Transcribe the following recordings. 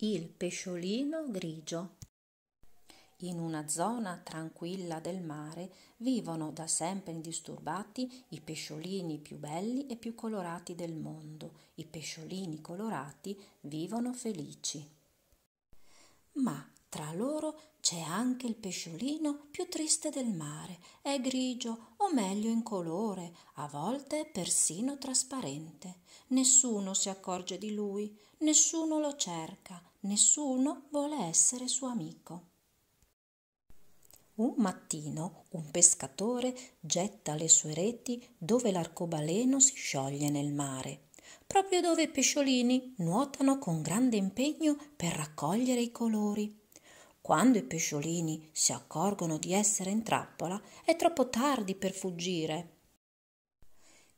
il pesciolino grigio. In una zona tranquilla del mare vivono da sempre indisturbati i pesciolini più belli e più colorati del mondo. I pesciolini colorati vivono felici. Ma tra loro c'è anche il pesciolino più triste del mare. È grigio, o meglio colore, a volte persino trasparente. Nessuno si accorge di lui, nessuno lo cerca, nessuno vuole essere suo amico. Un mattino un pescatore getta le sue reti dove l'arcobaleno si scioglie nel mare, proprio dove i pesciolini nuotano con grande impegno per raccogliere i colori. Quando i pesciolini si accorgono di essere in trappola, è troppo tardi per fuggire.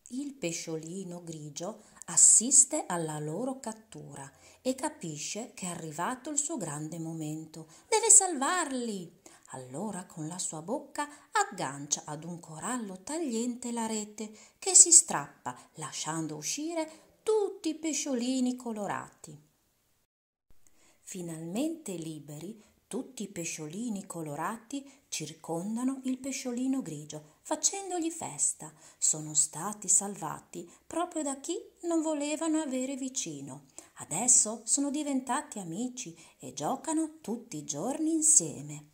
Il pesciolino grigio assiste alla loro cattura e capisce che è arrivato il suo grande momento. Deve salvarli. Allora con la sua bocca aggancia ad un corallo tagliente la rete che si strappa, lasciando uscire tutti i pesciolini colorati. Finalmente liberi, tutti i pesciolini colorati circondano il pesciolino grigio, facendogli festa. Sono stati salvati proprio da chi non volevano avere vicino. Adesso sono diventati amici e giocano tutti i giorni insieme.